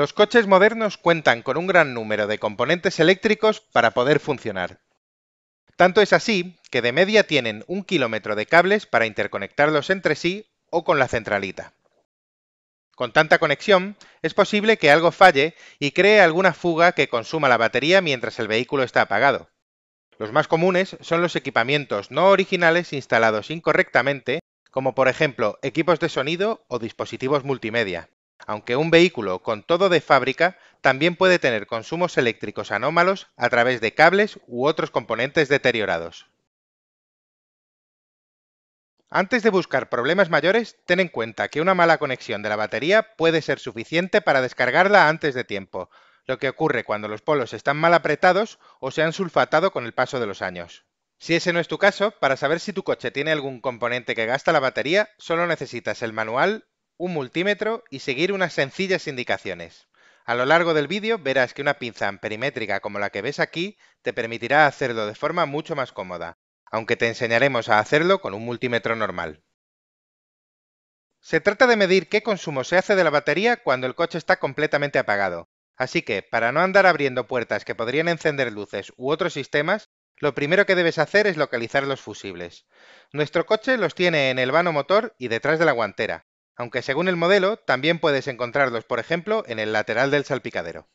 Los coches modernos cuentan con un gran número de componentes eléctricos para poder funcionar. Tanto es así que de media tienen un kilómetro de cables para interconectarlos entre sí o con la centralita. Con tanta conexión, es posible que algo falle y cree alguna fuga que consuma la batería mientras el vehículo está apagado. Los más comunes son los equipamientos no originales instalados incorrectamente, como por ejemplo equipos de sonido o dispositivos multimedia aunque un vehículo con todo de fábrica también puede tener consumos eléctricos anómalos a través de cables u otros componentes deteriorados. Antes de buscar problemas mayores, ten en cuenta que una mala conexión de la batería puede ser suficiente para descargarla antes de tiempo, lo que ocurre cuando los polos están mal apretados o se han sulfatado con el paso de los años. Si ese no es tu caso, para saber si tu coche tiene algún componente que gasta la batería, solo necesitas el manual un multímetro y seguir unas sencillas indicaciones. A lo largo del vídeo verás que una pinza amperimétrica como la que ves aquí te permitirá hacerlo de forma mucho más cómoda, aunque te enseñaremos a hacerlo con un multímetro normal. Se trata de medir qué consumo se hace de la batería cuando el coche está completamente apagado, así que, para no andar abriendo puertas que podrían encender luces u otros sistemas, lo primero que debes hacer es localizar los fusibles. Nuestro coche los tiene en el vano motor y detrás de la guantera, aunque según el modelo también puedes encontrarlos, por ejemplo, en el lateral del salpicadero.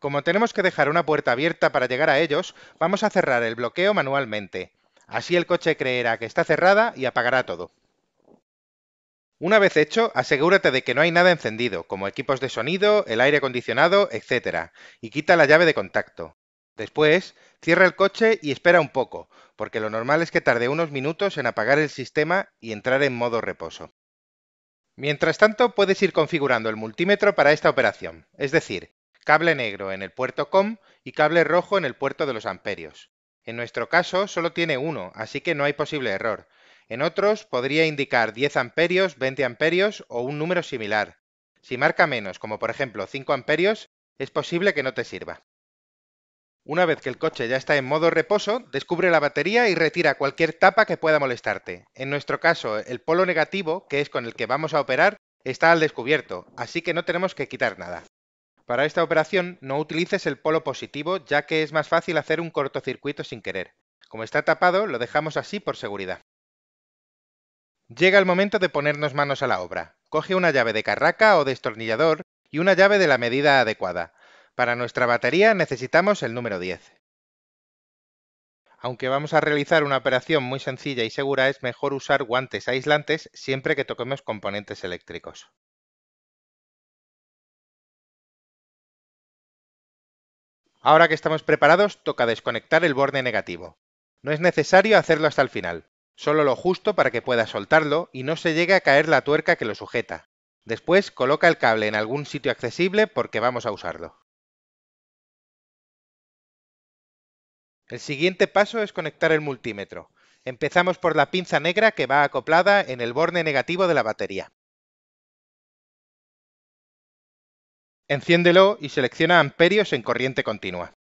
Como tenemos que dejar una puerta abierta para llegar a ellos, vamos a cerrar el bloqueo manualmente. Así el coche creerá que está cerrada y apagará todo. Una vez hecho, asegúrate de que no hay nada encendido, como equipos de sonido, el aire acondicionado, etc. y quita la llave de contacto. Después, cierra el coche y espera un poco, porque lo normal es que tarde unos minutos en apagar el sistema y entrar en modo reposo. Mientras tanto, puedes ir configurando el multímetro para esta operación, es decir, cable negro en el puerto COM y cable rojo en el puerto de los amperios. En nuestro caso solo tiene uno, así que no hay posible error. En otros podría indicar 10 amperios, 20 amperios o un número similar. Si marca menos, como por ejemplo 5 amperios, es posible que no te sirva. Una vez que el coche ya está en modo reposo, descubre la batería y retira cualquier tapa que pueda molestarte. En nuestro caso, el polo negativo, que es con el que vamos a operar, está al descubierto, así que no tenemos que quitar nada. Para esta operación no utilices el polo positivo ya que es más fácil hacer un cortocircuito sin querer. Como está tapado, lo dejamos así por seguridad. Llega el momento de ponernos manos a la obra. Coge una llave de carraca o destornillador y una llave de la medida adecuada. Para nuestra batería necesitamos el número 10. Aunque vamos a realizar una operación muy sencilla y segura, es mejor usar guantes aislantes siempre que toquemos componentes eléctricos. Ahora que estamos preparados, toca desconectar el borde negativo. No es necesario hacerlo hasta el final, solo lo justo para que pueda soltarlo y no se llegue a caer la tuerca que lo sujeta. Después coloca el cable en algún sitio accesible porque vamos a usarlo. El siguiente paso es conectar el multímetro. Empezamos por la pinza negra que va acoplada en el borne negativo de la batería. Enciéndelo y selecciona amperios en corriente continua.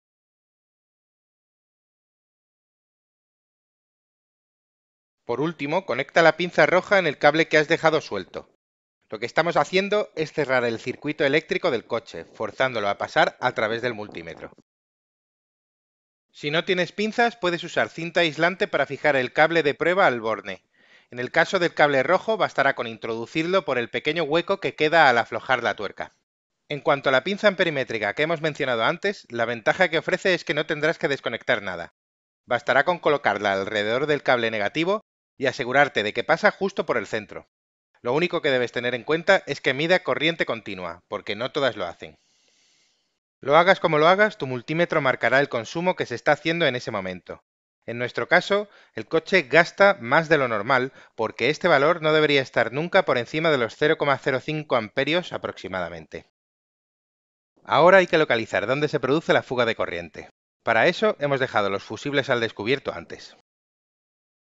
Por último, conecta la pinza roja en el cable que has dejado suelto. Lo que estamos haciendo es cerrar el circuito eléctrico del coche, forzándolo a pasar a través del multímetro. Si no tienes pinzas, puedes usar cinta aislante para fijar el cable de prueba al borne. En el caso del cable rojo, bastará con introducirlo por el pequeño hueco que queda al aflojar la tuerca. En cuanto a la pinza perimétrica que hemos mencionado antes, la ventaja que ofrece es que no tendrás que desconectar nada. Bastará con colocarla alrededor del cable negativo y asegurarte de que pasa justo por el centro. Lo único que debes tener en cuenta es que mida corriente continua, porque no todas lo hacen. Lo hagas como lo hagas, tu multímetro marcará el consumo que se está haciendo en ese momento. En nuestro caso, el coche gasta más de lo normal porque este valor no debería estar nunca por encima de los 0,05 amperios aproximadamente. Ahora hay que localizar dónde se produce la fuga de corriente. Para eso hemos dejado los fusibles al descubierto antes.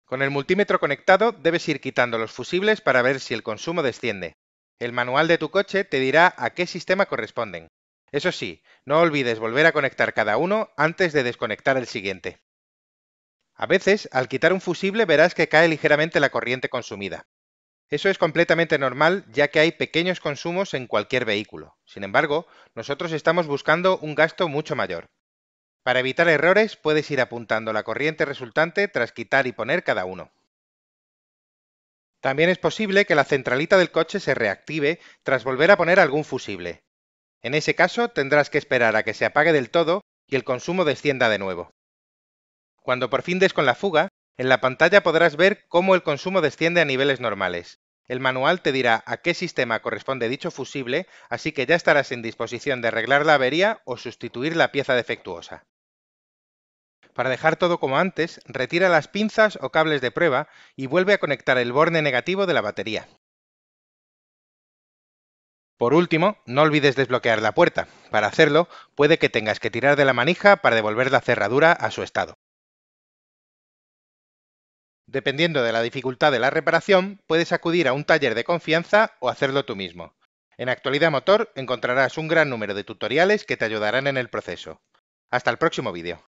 Con el multímetro conectado debes ir quitando los fusibles para ver si el consumo desciende. El manual de tu coche te dirá a qué sistema corresponden. Eso sí, no olvides volver a conectar cada uno antes de desconectar el siguiente. A veces, al quitar un fusible verás que cae ligeramente la corriente consumida. Eso es completamente normal ya que hay pequeños consumos en cualquier vehículo. Sin embargo, nosotros estamos buscando un gasto mucho mayor. Para evitar errores puedes ir apuntando la corriente resultante tras quitar y poner cada uno. También es posible que la centralita del coche se reactive tras volver a poner algún fusible. En ese caso tendrás que esperar a que se apague del todo y el consumo descienda de nuevo. Cuando por fin des con la fuga, en la pantalla podrás ver cómo el consumo desciende a niveles normales. El manual te dirá a qué sistema corresponde dicho fusible, así que ya estarás en disposición de arreglar la avería o sustituir la pieza defectuosa. Para dejar todo como antes, retira las pinzas o cables de prueba y vuelve a conectar el borne negativo de la batería. Por último, no olvides desbloquear la puerta. Para hacerlo, puede que tengas que tirar de la manija para devolver la cerradura a su estado. Dependiendo de la dificultad de la reparación, puedes acudir a un taller de confianza o hacerlo tú mismo. En Actualidad Motor encontrarás un gran número de tutoriales que te ayudarán en el proceso. Hasta el próximo vídeo.